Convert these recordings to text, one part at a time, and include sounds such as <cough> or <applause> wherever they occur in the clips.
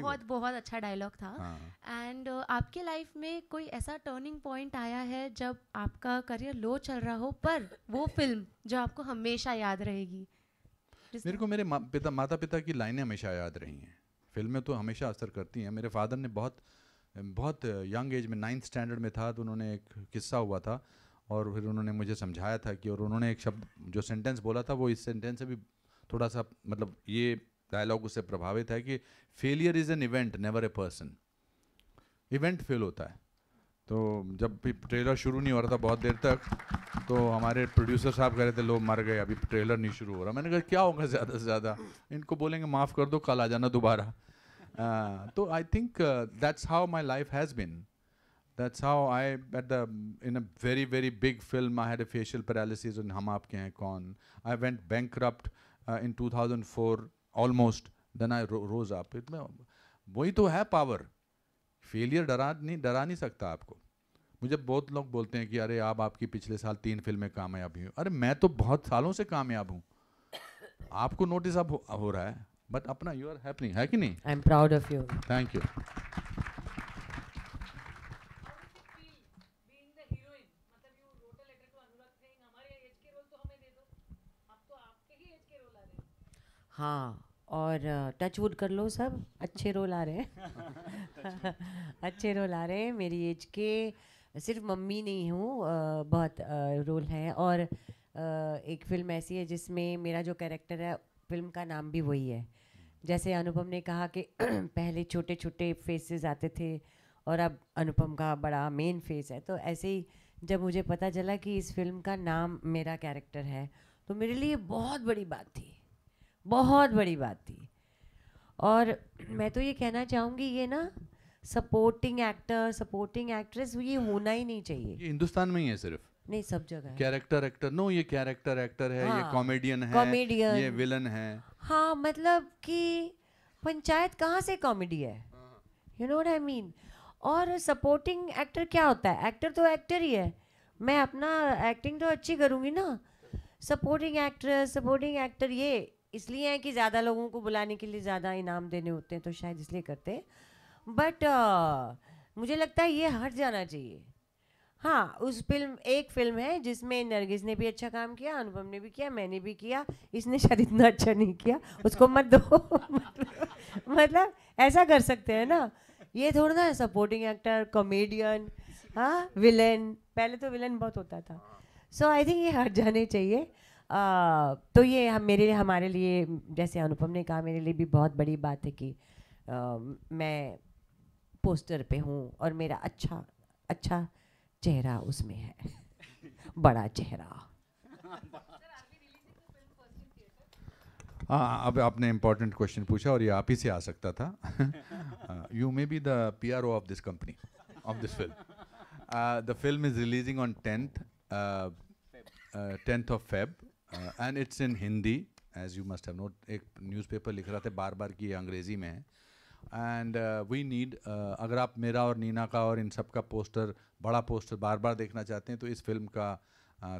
बहुत बहुत अच्छा डायलॉग था एंड हाँ. uh, आपके लाइफ में कोई ऐसा टर्निंग पॉइंट आया है जब आपका करियर लो चल रहा हो पर वो फिल्म जो आपको हमेशा याद रहेगी मेरे को मेरे मा, पिता माता पिता की लाइनें हमेशा याद रही हैं फिल्में तो हमेशा असर करती हैं मेरे फादर ने बहुत बहुत यंग एज में नाइन्थ स्टैंडर्ड में था तो उन्होंने एक किस्सा हुआ था और फिर उन्होंने मुझे समझाया था कि और उन्होंने एक शब्द जो सेंटेंस बोला था वो इस सेंटेंस से भी थोड़ा सा मतलब ये डायलॉग उससे प्रभावित है कि failure is an event never a person event fail होता है तो जब भी ट्रेलर शुरू नहीं हो रहा था बहुत देर तक तो हमारे प्रोड्यूसर साहब कह रहे थे लोग मर गए अभी ट्रेलर नहीं शुरू हो रहा मैंने कहा क्या होगा ज़्यादा से ज़्यादा इनको बोलेंगे माफ़ कर दो कल आ जाना दोबारा <laughs> तो I think that's how my life has been that's how I at the in a very very big film I had a facial paralysis Hum Aapke Hain Koun I went bank in two thousand four almost then I rose up it में वही तो है power failure डरा नहीं डरा नहीं सकता आपको मुझे बहुत लोग बोलते हैं कि अरे आप आपकी पिछले साल तीन फिल्में कामयाब हुई अरे मैं तो बहुत सालों से कामयाब हूँ आपको नोटिस अब हो, हो रहा है बट अपना यू आर हैपनिंग है कि नहीं I am proud of you thank you हाँ और टचवुड कर लो सब अच्छे रोल आ रहे हैं <laughs> अच्छे रोल आ रहे हैं मेरी एज के सिर्फ मम्मी नहीं हूँ बहुत रोल हैं और एक फिल्म ऐसी है जिसमें मेरा जो कैरेक्टर है फिल्म का नाम भी वही है जैसे अनुपम ने कहा कि <clears throat> पहले छोटे छोटे फेसेस आते थे और अब अनुपम का बड़ा मेन फेस है तो ऐसे ही जब मुझे पता चला कि इस फिल्म का नाम मेरा कैरेक्टर है तो मेरे लिए बहुत बड़ी बात थी बहुत बड़ी बात थी और मैं तो ये कहना चाहूँगी ये ना सपोर्टिंग एक्टर सपोर्टिंग एक्ट्रेस ये होना ही नहीं चाहिए हिंदुस्तान में ही है सिर्फ नहीं सब जगह कैरेक्टर एक्टर नो ये कैरेक्टर एक्टर है हाँ, ये कॉमेडियन है कॉमेडियन ये विलन है हाँ मतलब कि पंचायत कहाँ से कॉमेडी है यू नो आई मीन और सपोर्टिंग एक्टर क्या होता है एक्टर तो एक्टर ही है मैं अपना एक्टिंग तो अच्छी करूँगी ना सपोर्टिंग एक्ट्रेस सपोर्टिंग एक्टर ये इसलिए है कि ज़्यादा लोगों को बुलाने के लिए ज़्यादा इनाम देने होते हैं तो शायद इसलिए करते बट uh, मुझे लगता है ये हट जाना चाहिए हाँ उस फिल्म एक फिल्म है जिसमें नरगिस ने भी अच्छा काम किया अनुपम ने भी किया मैंने भी किया इसने शायद इतना अच्छा नहीं किया उसको मत दो मतलब, मतलब ऐसा कर सकते हैं ना ये थोड़ा ना सपोर्टिंग एक्टर कॉमेडियन हाँ विलेन पहले तो विलेन बहुत होता था सो आई थिंक ये हट जाने चाहिए आ, तो ये हम मेरे लिए हमारे लिए जैसे अनुपम ने कहा मेरे लिए भी बहुत बड़ी बात है कि आ, मैं पोस्टर पे हूँ और मेरा अच्छा अच्छा चेहरा उसमें है <laughs> बड़ा चेहरा हाँ, हाँ अब आपने इम्पोर्टेंट क्वेश्चन पूछा और ये आप ही से आ सकता था you may be the P R O of this company of this film the film is releasing on tenth tenth of Feb and it's in Hindi as you must have note एक newspaper लिख रहा था बार बार की अंग्रेज़ी में है and we need अगर आप मेरा और नीना का और इन सब का पोस्टर बड़ा पोस्टर बार बार देखना चाहते हैं तो इस फिल्म का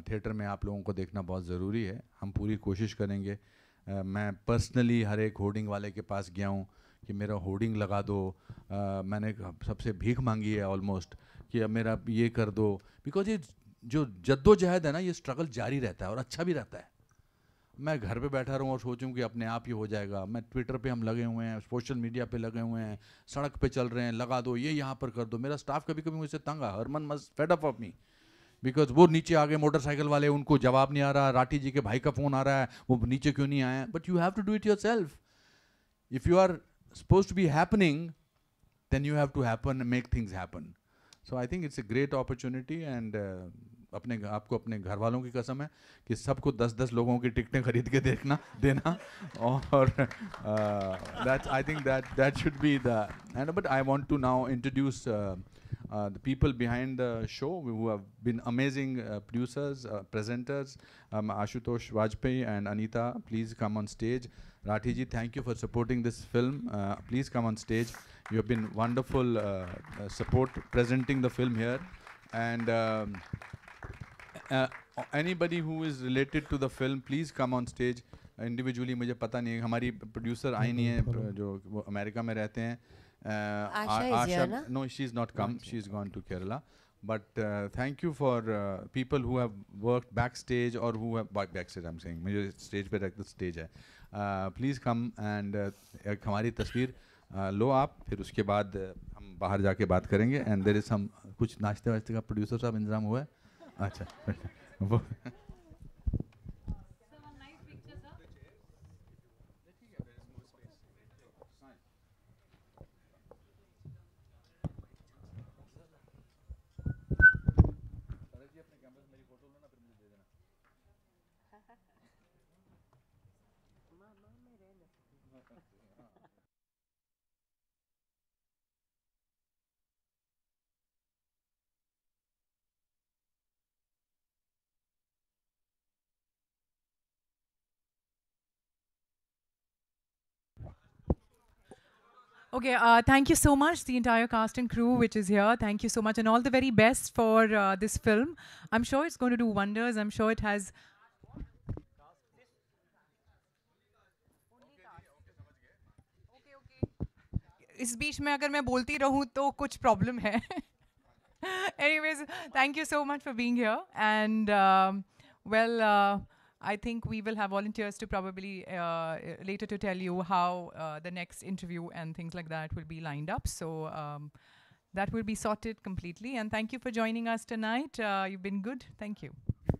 थिएटर uh, में आप लोगों को देखना बहुत ज़रूरी है हम पूरी कोशिश करेंगे uh, मैं पर्सनली हर एक होर्डिंग वाले के पास गया हूँ कि मेरा होर्डिंग लगा दो uh, मैंने सबसे भीख मांगी है ऑलमोस्ट कि अब मेरा ये कर दो बिकॉज इट्स जो जद्दोजहद है ना ये स्ट्रगल जारी रहता है और अच्छा भी रहता है मैं घर पे बैठा रहूँ और सोचूं कि अपने आप ही हो जाएगा मैं ट्विटर पे हम लगे हुए हैं सोशल मीडिया पे लगे हुए हैं सड़क पे चल रहे हैं लगा दो ये यहाँ पर कर दो मेरा स्टाफ कभी कभी मुझसे तंग आ हरमन मज fed up of me because वो नीचे आ गए मोटरसाइकिल वाले उनको जवाब नहीं आ रहा राठी जी के भाई का फ़ोन आ रहा है वो नीचे क्यों नहीं आए but you have to do it yourself if you are suppose to be happening then you have to happen make things happen So I think it's a great opportunity, and uh, अपने आपको अपने घर वालों की कसम है कि सबको दस दस लोगों की टिकटें खरीद के देखना देना और that I think that that should be the end but I want to now introduce the people behind the show who have been amazing uh, producers, uh, presenters, um, Ashutosh Vajpayee and Anita, please come on stage. Rathi ji, thank you for supporting this film. Uh, please come on stage you have been wonderful uh, uh, support presenting the film here and um, uh, anybody who is related to the film please come on stage individually mujhe pata nahi hamari producer aayi nahi hai jo wo america no she is not come she is gone to kerala but thank you for people who have worked backstage or who have back backstage i'm saying mujhe stage pe stage please come and hamari uh, लो आप फिर उसके बाद हम बाहर जाके बात करेंगे एंड देर इज हम कुछ नाश्ते वाश्ते का प्रोड्यूसर साहब इंतजाम हुआ है अच्छा <laughs> वो Thank <laughs> you. Okay, uh, thank you so much, the entire cast and crew which is here. Thank you so much, and all the very best for uh, this film. I'm sure it's going to do wonders. I'm sure it has. इस बीच में अगर मैं बोलती रहूं तो कुछ problem है anyways thank you so much for being here and well I think we will have volunteers to probably uh, uh, later to tell you how uh, the next interview and things like that will be lined up. So um, that will be sorted completely. And thank you for joining us tonight. Uh, you've been good. Thank you.